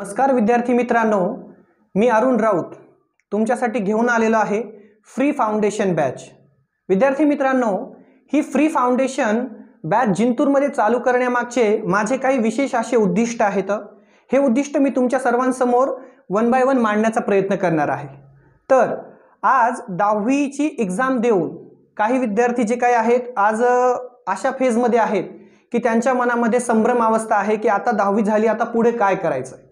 नमस्कार विद्यार्थी मित्रांनो मी अरुण राऊत तुमच्यासाठी घेऊन आलेलो आहे फ्री फाउंडेशन बॅच विद्यार्थी मित्रांनो ही फ्री फाउंडेशन बॅच जिंतूरमध्ये चालू करण्यामागचे माझे काही विशेष असे उद्दिष्ट आहेत हे उद्दिष्ट मी तुमच्या सर्वांसमोर वन बाय वन मांडण्याचा प्रयत्न करणार आहे तर आज दहावीची एक्झाम देऊन काही विद्यार्थी जे काही आहेत आज अशा फेजमध्ये आहेत की त्यांच्या मनामध्ये संभ्रम अवस्था आहे की आता दहावी झाली आता पुढे काय करायचं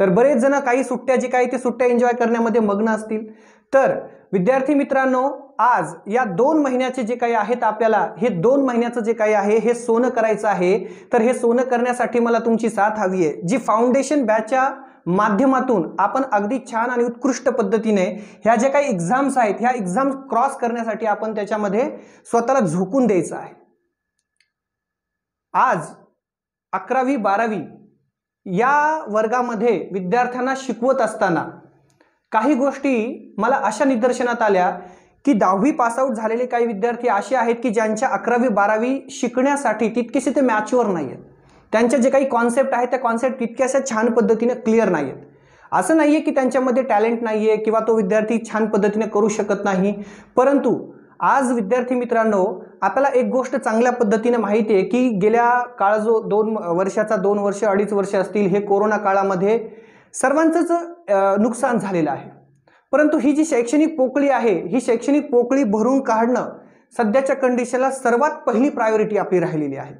तर बरेच जण काही सुट्ट्या जे काही ते सुट्ट्या एन्जॉय करण्यामध्ये मग्न असतील तर विद्यार्थी मित्रांनो आज या दोन महिन्याचे जे काही आहेत आपल्याला हे दोन महिन्याचं जे काही आहे हे सोनं करायचं आहे तर हे सोनं करण्यासाठी मला तुमची साथ हवी आहे जी फाउंडेशन बॅचच्या माध्यमातून आपण अगदी छान आणि उत्कृष्ट पद्धतीने ह्या ज्या काही एक्झाम्स आहेत ह्या एक्झाम्स क्रॉस करण्यासाठी आपण त्याच्यामध्ये स्वतःला झोकून द्यायचं आहे आज अकरावी बारावी या वर्गामध्ये विद्यार्थ्यांना शिकवत असताना काही गोष्टी मला अशा निदर्शनात आल्या की दहावी पासआउट झालेले काही विद्यार्थी असे आहेत की ज्यांच्या अकरावी बारावी शिकण्यासाठी तितकेसे ते मॅच्युअर नाही आहेत त्यांचे जे काही कॉन्सेप्ट आहेत त्या कॉन्सेप्ट तितक्याशा छान पद्धतीने क्लिअर नाही आहेत असं नाही आहे की त्यांच्यामध्ये टॅलेंट नाही आहे किंवा तो विद्यार्थी छान पद्धतीने करू शकत नाही परंतु आज विद्यार्थी मित्रांनो आपल्याला एक गोष्ट चांगल्या पद्धतीने माहिती आहे की गेल्या काळ जो दोन वर्षाचा दोन वर्ष अडीच वर्ष असतील हे कोरोना काळामध्ये सर्वांचंच नुकसान झालेलं आहे परंतु ही जी शैक्षणिक पोकळी आहे ही शैक्षणिक पोकळी भरून काढणं सध्याच्या कंडिशनला सर्वात पहिली प्रायोरिटी आपली राहिलेली आहे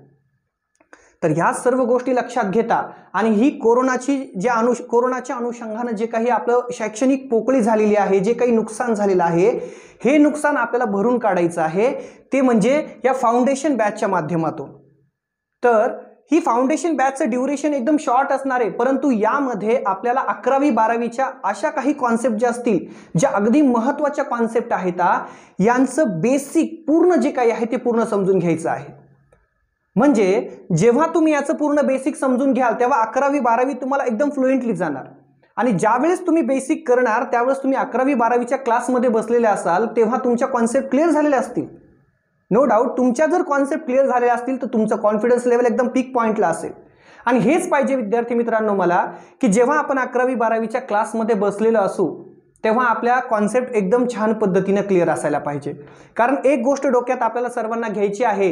तर ह्या सर्व गोष्टी लक्षात घेता आणि ही कोरोनाची ज्या अनु कोरोनाच्या अनुषंगानं जे काही आपलं शैक्षणिक पोकळी झालेली आहे जे काही नुकसान झालेलं आहे हे नुकसान आपल्याला भरून काढायचं आहे ते म्हणजे या फाउंडेशन बॅचच्या माध्यमातून तर ही फाउंडेशन बॅचचं ड्युरेशन एकदम शॉर्ट असणार आहे परंतु यामध्ये आपल्याला अकरावी बारावीच्या अशा काही कॉन्सेप्ट ज्या असतील ज्या अगदी महत्त्वाच्या कॉन्सेप्ट आहेत यांचं बेसिक पूर्ण जे काही आहे ते पूर्ण समजून घ्यायचं आहे म्हणजे जेव्हा तुम्ही याचं पूर्ण बेसिक समजून घ्याल तेव्हा अकरावी बारावी तुम्हाला एकदम फ्लुएंटली जाणार आणि ज्यावेळेस तुम्ही बेसिक करणार त्यावेळेस तुम्ही अकरावी बारावीच्या क्लासमध्ये बसलेले असाल तेव्हा तुमच्या कॉन्सेप्ट क्लिअर झालेल्या असतील नो डाऊट तुमच्या जर कॉन्सेप्ट क्लिअर झालेल्या असतील तर तुमचं कॉन्फिडन्स लेवल एकदम पीक पॉईंटला असेल आणि हेच पाहिजे विद्यार्थी मित्रांनो मला की जेव्हा आपण अकरावी बारावीच्या क्लासमध्ये बसलेलो असू तेव्हा आपल्या कॉन्सेप्ट एकदम छान पद्धतीनं क्लिअर असायला पाहिजे कारण एक गोष्ट डोक्यात आपल्याला सर्वांना घ्यायची आहे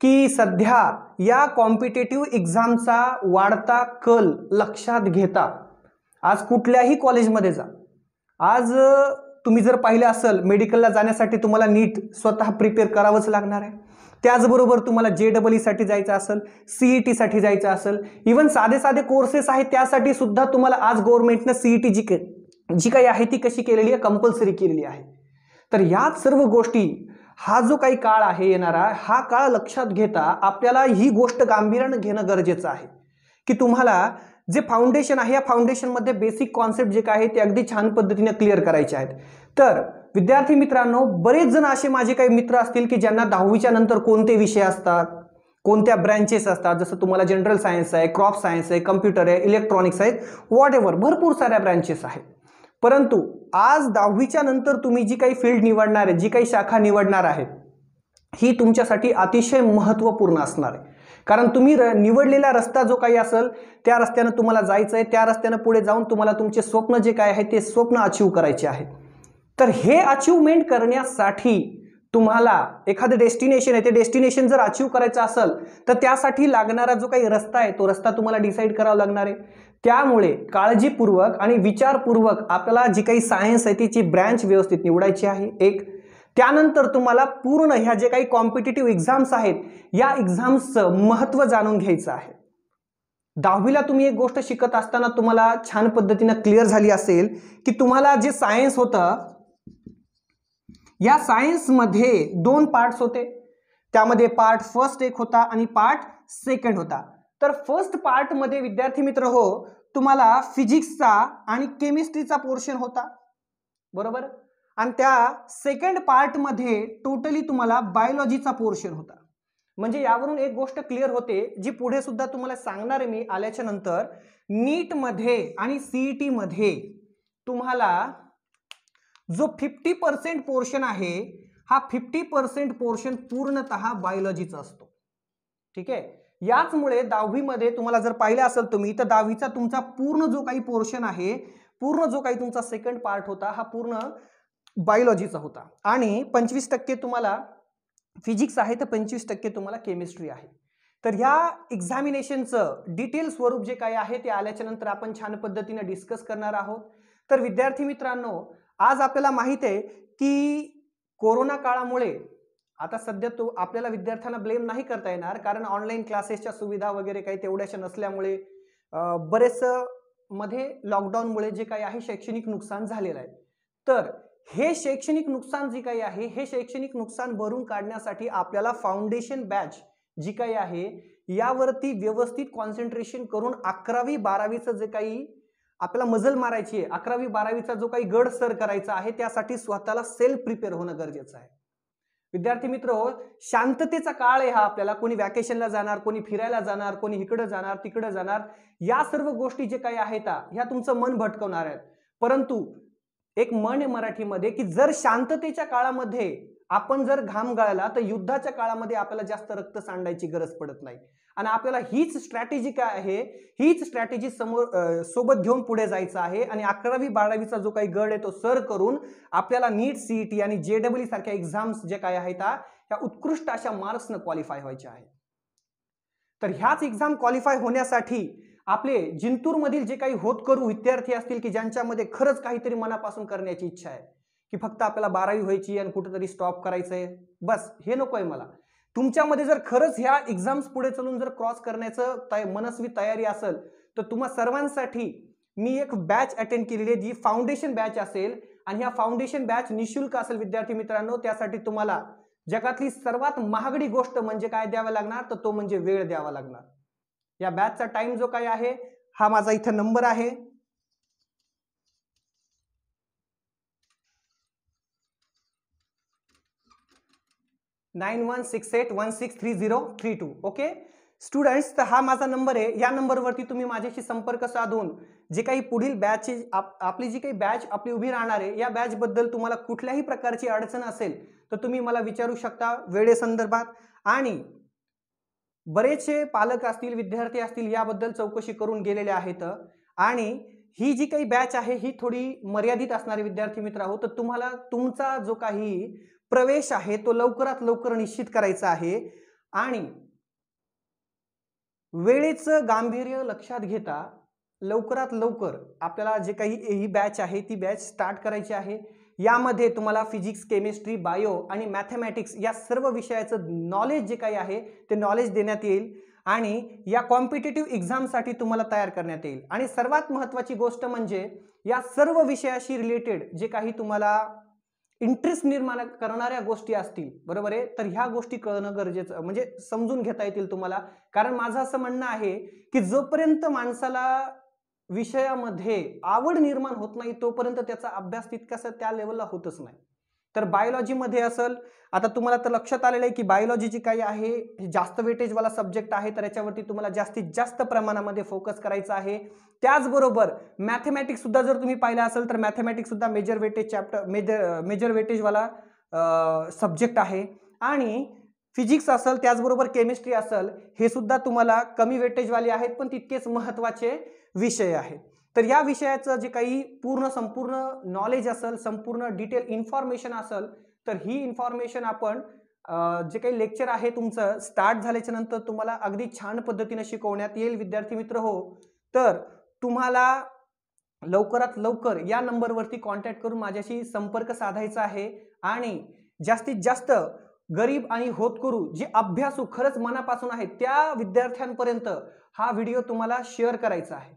की सध्या या कॉम्पिटेटिव्ह एक्झामचा वाढता कल लक्षात घेता आज कुठल्याही कॉलेजमध्ये जा आज तुम्ही जर पाहिलं असेल मेडिकलला जाण्यासाठी तुम्हाला नीट स्वतः प्रिपेअर करावंच लागणार आहे त्याचबरोबर तुम्हाला जे डबल ईसाठी जायचं असेल सी ई टीसाठी जायचं असेल इवन साधे साधे कोर्सेस आहेत त्यासाठी सुद्धा तुम्हाला आज गव्हर्नमेंटनं सीई टी जी के जी काही आहे ती कशी केलेली आहे कंपल्सरी केलेली आहे तर याच सर्व गोष्टी हा जो काही काळ आहे येणारा हा काळ लक्षात घेता आपल्याला ही गोष्ट गांभीर्यानं घेणं गरजेचं आहे की तुम्हाला जे फाउंडेशन आहे या फाउंडेशनमध्ये बेसिक कॉन्सेप्ट जे काय आहे ते अगदी छान पद्धतीने क्लिअर करायचे आहेत तर विद्यार्थी मित्रांनो बरेच जण असे माझे काही मित्र असतील की ज्यांना दहावीच्या नंतर कोणते विषय असतात कोणत्या ब्रँचेस असतात जसं तुम्हाला जनरल सायन्स आहे क्रॉप सायन्स आहे कम्प्युटर आहे इलेक्ट्रॉनिक्स आहेत वॉट एव्हर भरपूर साऱ्या ब्रँचेस आहेत परंतु आज दहावीच्या नंतर तुम्ही जी काही फील्ड निवडणार आहे जी काही शाखा निवडणार आहे ही तुमच्यासाठी अतिशय महत्त्वपूर्ण असणार आहे कारण तुम्ही र निवडलेला रस्ता जो काही असेल त्या रस्त्यानं तुम्हाला जायचं आहे त्या रस्त्यानं पुढे जाऊन तुम्हाला तुमचे स्वप्न जे काय आहे ते स्वप्न अचीव करायचे आहे तर हे अचीवमेंट करण्यासाठी तुम्हाला एखादं डेस्टिनेशन आहे ते डेस्टिनेशन जर अचीव करायचं असेल तर त्यासाठी लागणारा जो काही रस्ता आहे तो रस्ता तुम्हाला डिसाईड करावा लागणार आहे त्यामुळे काळजीपूर्वक आणि विचारपूर्वक आपल्याला जी काही सायन्स आहे तिची ब्रँच व्यवस्थित निवडायची आहे एक त्यानंतर तुम्हाला पूर्ण ह्या जे काही कॉम्पिटेटिव्ह एक्झाम्स आहेत या एक्झाम्सचं महत्त्व जाणून घ्यायचं आहे दहावीला तुम्ही एक गोष्ट शिकत असताना तुम्हाला छान पद्धतीनं क्लिअर झाली असेल की तुम्हाला जे सायन्स होतं या सायन्समध्ये दोन पार्ट्स होते त्यामध्ये पार्ट फर्स्ट एक होता आणि पार्ट सेकंड होता तर फर्स्ट पार्टमध्ये विद्यार्थी मित्र हो तुम्हाला फिजिक्सचा आणि केमिस्ट्रीचा पोर्शन होता बरोबर आणि त्या सेकंड पार्टमध्ये टोटली तुम्हाला बायोलॉजीचा पोर्शन होता म्हणजे यावरून एक गोष्ट क्लिअर होते जी पुढे सुद्धा तुम्हाला सांगणार आहे मी आल्याच्या नंतर नीटमध्ये आणि e मध्ये तुम्हाला जो फिफ्टी पर्सेंट पोर्शन आहे हा फिफ्टी पर्सेंट पोर्शन पूर्णत बायोलॉजीचा असतो ठीक आहे याचमुळे दहावीमध्ये तुम्हाला जर पाहिलं असेल तुम्ही तर दहावीचा तुमचा पूर्ण जो काही पोर्शन आहे पूर्ण जो काही तुमचा सेकंड पार्ट होता हा पूर्ण बायोलॉजीचा होता आणि पंचवीस टक्के तुम्हाला फिजिक्स आहे तर पंचवीस टक्के तुम्हाला केमिस्ट्री आहे तर ह्या एक्झामिनेशनचं डिटेल स्वरूप जे काही आहे ते आल्याच्या नंतर आपण छान पद्धतीने डिस्कस करणार आहोत तर विद्यार्थी मित्रांनो आज आपल्याला माहित आहे की कोरोना काळामुळे आता सध्या तो आपल्याला विद्यार्थ्यांना ब्लेम नाही करता येणार कारण ऑनलाईन क्लासेसच्या सुविधा वगैरे काही तेवढ्याशा नसल्यामुळे बरेच मध्ये लॉकडाऊनमुळे जे काही आहे शैक्षणिक नुकसान झालेलं आहे तर हे शैक्षणिक नुकसान जे काही आहे हे शैक्षणिक नुकसान भरून काढण्यासाठी आपल्याला फाउंडेशन बॅच जी काही आहे यावरती व्यवस्थित कॉन्सन्ट्रेशन करून अकरावी बारावीचं जे काही आपल्याला मजल मारायची आहे अकरावी बारावीचा जो काही गड सर करायचा आहे त्यासाठी स्वतःला सेल्फ प्रिपेअर होणं गरजेचं आहे विद्यार्थी मित्र हो शांततेचा काळ आहे हा आपल्याला कोणी व्हॅकेशनला जाणार कोणी फिरायला जाणार कोणी इकडं जाणार तिकडं जाणार या सर्व गोष्टी जे काही आहेत ह्या तुमचं मन भटकवणार आहेत परंतु एक मन आहे मराठीमध्ये की जर शांततेच्या काळामध्ये आपण जर घाम गाळला तर युद्धाच्या काळामध्ये आपल्याला जास्त रक्त सांडायची गरज पडत नाही आणि आपल्याला हीच स्ट्रॅटेजी काय आहे हीच स्ट्रॅटेजी समोर सोबत घेऊन पुढे जायचं आहे आणि अकरावी बारावीचा जो काही गड आहे तो सर करून आपल्याला नीट सीईटी e आणि जे डब्ल्यू सारख्या एक्झाम्स जे काय आहेत त्या उत्कृष्ट अशा मार्क्सनं क्वालिफाय व्हायच्या आहे तर ह्याच एक्झाम क्वालिफाय होण्यासाठी आपले जिंतूर मधील जे काही होतकरू विद्यार्थी असतील की ज्यांच्यामध्ये खरंच काहीतरी मनापासून करण्याची इच्छा आहे की फक्त आपल्याला बारावी व्हायची आणि कुठेतरी स्टॉप करायचं आहे बस हे नको आहे मला तुमच्यामध्ये जर खरंच ह्या एक्झाम्स पुढे चालून जर क्रॉस करण्याचं तय मनस्वी तयारी असेल तर तुम्हा सर्वांसाठी मी एक बॅच अटेंड केलेली आहे जी फाउंडेशन बॅच असेल आणि ह्या फाउंडेशन बॅच निशुल्क असेल विद्यार्थी मित्रांनो त्यासाठी तुम्हाला जगातली सर्वात महागडी गोष्ट म्हणजे काय द्यावं लागणार तर तो म्हणजे वेळ द्यावा लागणार या बॅचचा टाइम जो काय आहे हा माझा इथं नंबर आहे nine one six eight one six three zero three two okay students तर हा माझा नंबर आहे या नंबरवरती तुम्ही माझ्याशी संपर्क साधून जे काही पुढील बॅच आपली जी काही बॅच आपली उभी राहणार आहे या बॅचबद्दल तुम्हाला कुठल्याही प्रकारची अडचण असेल तर तुम्ही मला विचारू शकता वेळेसंदर्भात आणि बरेचसे पालक असतील विद्यार्थी असतील याबद्दल चौकशी करून गेलेले आहेत आणि ही जी काही बॅच आहे ही थोडी मर्यादित असणारे विद्यार्थी मित्र आहोत तर तुम्हाला तुमचा जो काही प्रवेश आहे तो लवकरात लवकर निश्चित करायचा आहे आणि वेळेचं गांभीर्य लक्षात घेता लवकरात लवकर आपल्याला जे काही ही बॅच आहे ती बॅच स्टार्ट करायची आहे यामध्ये तुम्हाला फिजिक्स केमिस्ट्री बायो आणि मॅथमॅटिक्स या सर्व विषयाचं नॉलेज जे काही आहे ते नॉलेज देण्यात येईल आणि या कॉम्पिटेटिव्ह एक्झामसाठी तुम्हाला तयार करण्यात येईल आणि सर्वात महत्त्वाची गोष्ट म्हणजे या सर्व विषयाशी रिलेटेड जे काही तुम्हाला इंटरेस्ट निर्माण करणाऱ्या गोष्टी असतील बरोबर आहे तर ह्या गोष्टी कळणं गरजेचं म्हणजे समजून घेता येतील तुम्हाला कारण माझं असं म्हणणं आहे की जोपर्यंत माणसाला विषयामध्ये आवड निर्माण होत नाही तोपर्यंत त्याचा अभ्यास तितकासा त्या लेवलला होतच नाही तर बायोलॉजीमध्ये असेल आता तुम्हाला तर लक्षात आलेलं आहे की जी काही आहे जास्त वेटेजवाला सब्जेक्ट आहे तर याच्यावरती तुम्हाला जास्तीत जास्त प्रमाणामध्ये फोकस करायचा आहे त्याचबरोबर मॅथमॅटिक्ससुद्धा जर तुम्ही पाहिलं असेल तर मॅथमॅटिक्ससुद्धा major weightage chapter major major वेटेजवाला सब्जेक्ट आहे आणि फिजिक्स असेल त्याचबरोबर केमिस्ट्री असेल हे सुद्धा तुम्हाला कमी वेटेजवाले आहेत पण तितकेच महत्त्वाचे विषय आहेत तर या विषयाचं जे काही पूर्ण संपूर्ण नॉलेज असेल संपूर्ण डिटेल इन्फॉर्मेशन असेल तर ही इन्फॉर्मेशन आपण जे काही लेक्चर आहे तुमचं स्टार्ट झाल्याच्या नंतर तुम्हाला अगदी छान पद्धतीने शिकवण्यात येईल विद्यार्थी मित्र हो तर तुम्हाला लवकरात लवकर या नंबरवरती कॉन्टॅक्ट करून माझ्याशी संपर्क साधायचा आहे आणि जास्तीत जास्त गरीब आणि होतकरू जे अभ्यासू खरंच मनापासून आहे त्या विद्यार्थ्यांपर्यंत हा व्हिडिओ तुम्हाला शेअर करायचा आहे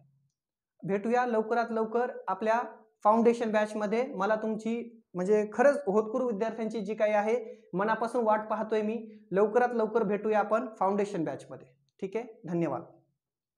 भेटूया लवकरात लवकर आपल्या फाउंडेशन बॅचमध्ये मला तुमची म्हणजे खरंच होतकुरू विद्यार्थ्यांची जी काही आहे मनापासून वाट पाहतोय मी लवकरात लवकर भेटूया आपण फाउंडेशन बॅचमध्ये ठीक आहे धन्यवाद